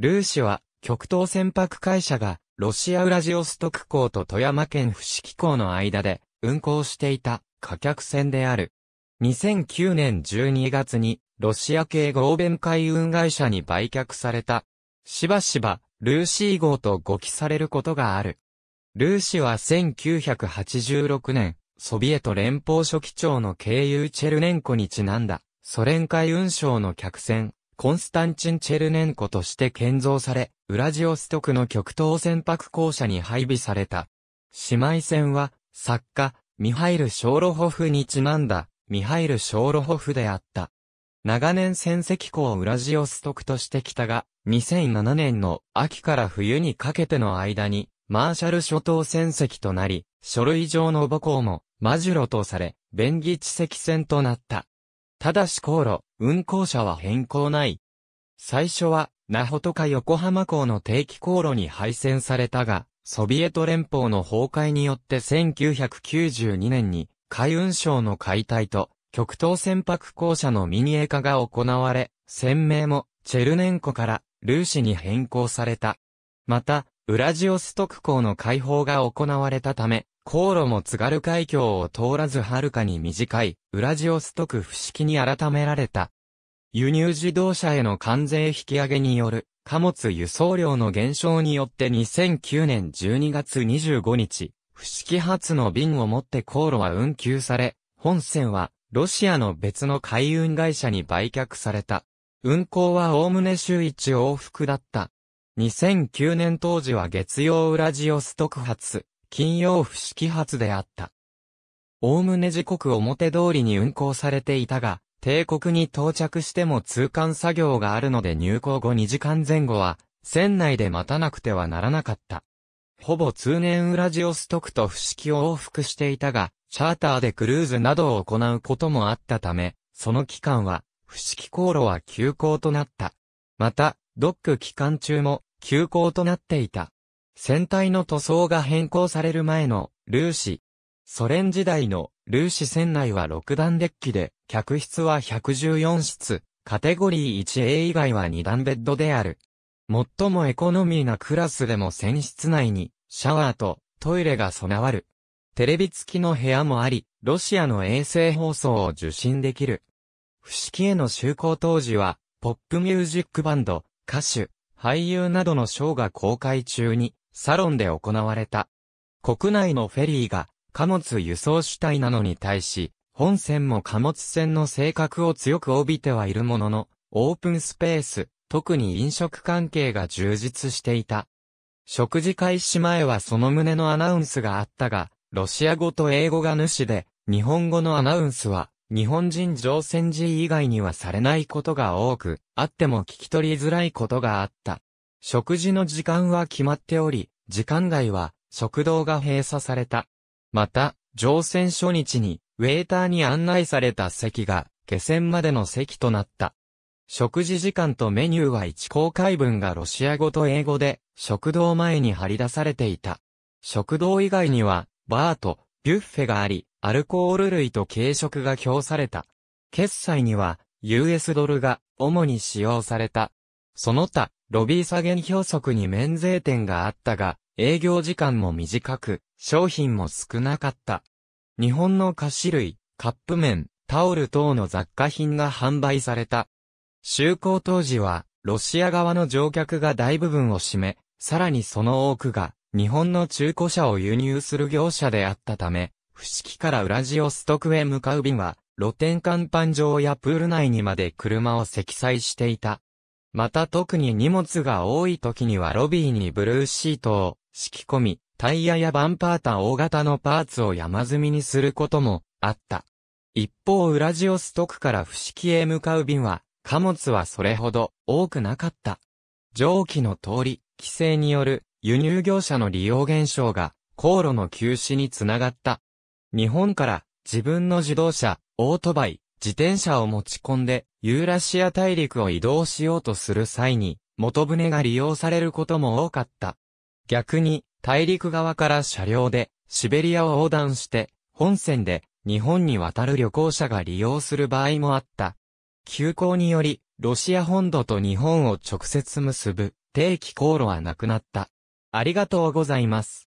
ルーシは、極東船舶会社が、ロシアウラジオストク港と富山県伏木港の間で、運航していた、貨客船である。2009年12月に、ロシア系合弁海運会社に売却された。しばしば、ルーシー号と誤記されることがある。ルーシは1986年、ソビエト連邦書記長の経由チェルネンコにちなんだ、ソ連海運省の客船、コンスタンチン・チェルネンコとして建造され、ウラジオストクの極東船舶校舎に配備された。姉妹船は、作家、ミハイル・ショーロホフにちなんだ、ミハイル・ショーロホフであった。長年船籍港ウラジオストクとしてきたが、2007年の秋から冬にかけての間に、マーシャル諸島船籍となり、書類上の母港も、マジュロとされ、便宜地籍船となった。ただし航路、運航者は変更ない。最初は、那ホとか横浜港の定期航路に配線されたが、ソビエト連邦の崩壊によって1992年に海運省の解体と極東船舶公社の民営化が行われ、船名もチェルネンコからルーシに変更された。また、ウラジオストク港の解放が行われたため、航路も津軽海峡を通らずはるかに短い、ウラジオストク不式に改められた。輸入自動車への関税引き上げによる貨物輸送量の減少によって2009年12月25日、不式発の便をもって航路は運休され、本線はロシアの別の海運会社に売却された。運行はおおむね週一往復だった。2009年当時は月曜ウラジオストク発、金曜不式発であった。おおむね時刻表通りに運行されていたが、帝国に到着しても通関作業があるので入港後2時間前後は、船内で待たなくてはならなかった。ほぼ通年ウラジオストクと不式を往復していたが、チャーターでクルーズなどを行うこともあったため、その期間は、不式航路は休校となった。また、ドック期間中も休校となっていた。船体の塗装が変更される前の、ルーシ。ソ連時代の、ルーシ船内は6段デッキで、客室は114室、カテゴリー 1A 以外は2段ベッドである。最もエコノミーなクラスでも船室内に、シャワーとトイレが備わる。テレビ付きの部屋もあり、ロシアの衛星放送を受信できる。不式への就航当時は、ポップミュージックバンド、歌手、俳優などのショーが公開中に、サロンで行われた。国内のフェリーが貨物輸送主体なのに対し、本線も貨物船の性格を強く帯びてはいるものの、オープンスペース、特に飲食関係が充実していた。食事開始前はその旨のアナウンスがあったが、ロシア語と英語が主で、日本語のアナウンスは、日本人乗船時以外にはされないことが多く、あっても聞き取りづらいことがあった。食事の時間は決まっており、時間外は食堂が閉鎖された。また、乗船初日に、ウェーターに案内された席が、下船までの席となった。食事時間とメニューは一公開文がロシア語と英語で、食堂前に張り出されていた。食堂以外には、バーと、ビュッフェがあり、アルコール類と軽食が供された。決済には、US ドルが主に使用された。その他、ロビー下限表則に免税店があったが、営業時間も短く、商品も少なかった。日本の菓子類、カップ麺、タオル等の雑貨品が販売された。就航当時は、ロシア側の乗客が大部分を占め、さらにその多くが、日本の中古車を輸入する業者であったため、不木からウラジオストクへ向かう便は、露天甲板上やプール内にまで車を積載していた。また特に荷物が多い時にはロビーにブルーシートを敷き込み、タイヤやバンパータ大型のパーツを山積みにすることもあった。一方ウラジオストクから不式へ向かう便は、貨物はそれほど多くなかった。上記の通り、規制による輸入業者の利用減少が航路の休止につながった。日本から自分の自動車、オートバイ、自転車を持ち込んでユーラシア大陸を移動しようとする際に、元船が利用されることも多かった。逆に、大陸側から車両で、シベリアを横断して、本線で、日本に渡る旅行者が利用する場合もあった。急行により、ロシア本土と日本を直接結ぶ定期航路はなくなった。ありがとうございます。